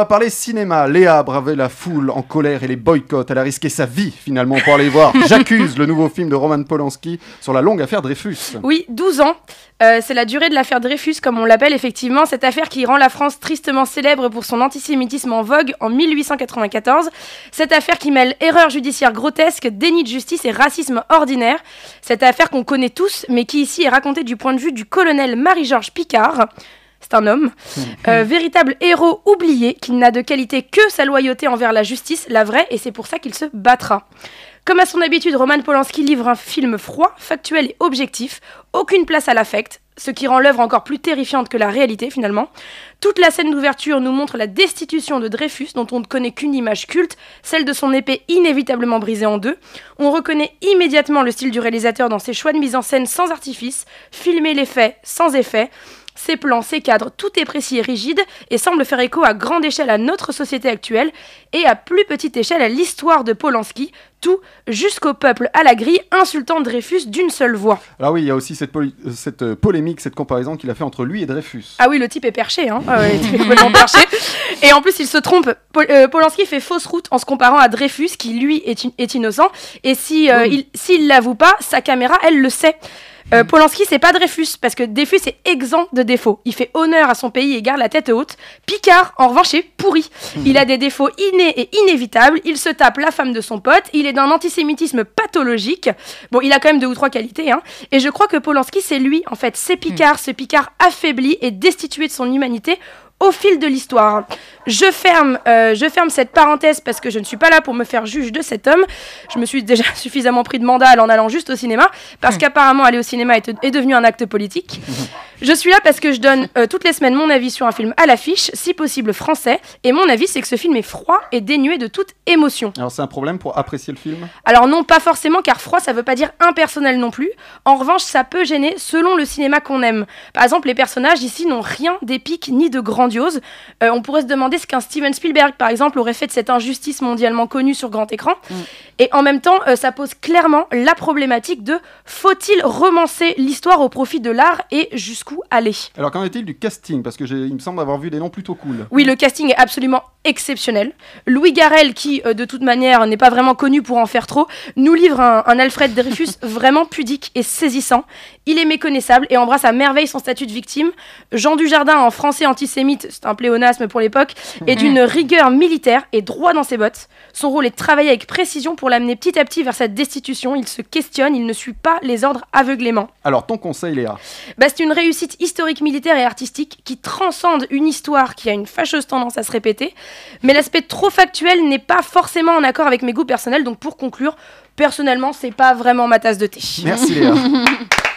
va parler cinéma. Léa a bravé la foule en colère et les boycotts. Elle a risqué sa vie finalement pour aller voir J'accuse, le nouveau film de Roman Polanski sur la longue affaire Dreyfus. Oui, 12 ans. Euh, c'est la durée de l'affaire Dreyfus, comme on l'appelle effectivement, cette affaire qui rend la France tristement célèbre pour son antisémitisme en vogue en 1894. Cette affaire qui mêle erreur judiciaire grotesque, déni de justice et racisme ordinaire. Cette affaire qu'on connaît tous, mais qui ici est racontée du point de vue du colonel Marie-Georges Picard, c'est un homme, euh, véritable héros oublié qui n'a de qualité que sa loyauté envers la justice, la vraie, et c'est pour ça qu'il se battra. Comme à son habitude, Roman Polanski livre un film froid, factuel et objectif, aucune place à l'affect, ce qui rend l'œuvre encore plus terrifiante que la réalité finalement. Toute la scène d'ouverture nous montre la destitution de Dreyfus, dont on ne connaît qu'une image culte, celle de son épée inévitablement brisée en deux. On reconnaît immédiatement le style du réalisateur dans ses choix de mise en scène sans artifice, filmer les faits sans effet. Ses plans, ses cadres, tout est précis et rigide et semble faire écho à grande échelle à notre société actuelle et à plus petite échelle à l'histoire de Polanski, tout jusqu'au peuple à la grille insultant Dreyfus d'une seule voix. Alors oui, il y a aussi cette, euh, polémique, cette comparaison qu'il a fait entre lui et Dreyfus. Ah oui, le type est perché, hein ah il complètement perché. Et en plus, il se trompe. Euh, Polanski fait fausse route en se comparant à Dreyfus, qui lui est, innocent. Et si euh, il s'il l'avoue pas, sa caméra, elle le sait. Euh, Polanski, c'est pas Dreyfus, parce que Dreyfus est exempt de défauts. Il fait honneur à son pays et garde la tête haute. Picard, en revanche, est pourri. Hmm. Il a des défauts innés et inévitables. Il se tape la femme de son pote. Il est d'un antisémitisme pathologique. Bon, il a quand même deux ou trois qualités. Hein. Et je crois que Polanski, c'est lui, en fait. C'est Picard, hmm. ce Picard affaibli et destitué de son humanité au fil de l'histoire. Euh, je ferme, cette parenthèse parce que je ne suis pas là pour me faire juge de cet homme. Je me suis déjà suffisamment pris de mandat en allant juste au cinéma, parce hum. qu'apparemment aller au cinéma est devenu un acte politique. Hum. Je suis là parce que je donne euh, toutes les semaines mon avis sur un film à l'affiche, si possible français. Et mon avis, c'est que ce film est froid et dénué de toute émotion. Alors c'est un problème pour apprécier le film Alors non, pas forcément, car froid, ça veut pas dire impersonnel non plus. En revanche, ça peut gêner selon le cinéma qu'on aime. Par exemple, les personnages ici n'ont rien d'épique ni de grandiose. Euh, on pourrait se demander ce qu'un Steven Spielberg, par exemple, aurait fait de cette injustice mondialement connue sur grand écran. Mm. Et en même temps, euh, ça pose clairement la problématique de faut-il romancer l'histoire au profit de l'art et jusqu'où aller Alors qu'en est-il du casting Parce que il me semble avoir vu des noms plutôt cool. Oui, le casting est absolument exceptionnel. Louis Garel, qui euh, de toute manière n'est pas vraiment connu pour en faire trop, nous livre un, Alfred Dreyfus vraiment pudique et saisissant. Il est méconnaissable et embrasse à merveille son statut de victime. Jean Dujardin, en français antisémite, c'est un pléonasme pour l'époque, est mhm. d'une rigueur militaire et droit dans ses bottes. Son rôle est de travailler avec précision pour l'amener petit à petit vers sa destitution. Il se questionne, il ne suit pas les ordres aveuglément. Alors ton conseil, Léa bah, C'est une réussite historique, militaire et artistique qui transcende une histoire qui a une fâcheuse tendance à se répéter. Mais l'aspect trop factuel n'est pas forcément en accord avec mes goûts personnels. Donc pour conclure, personnellement, c'est pas vraiment ma tasse de thé. Merci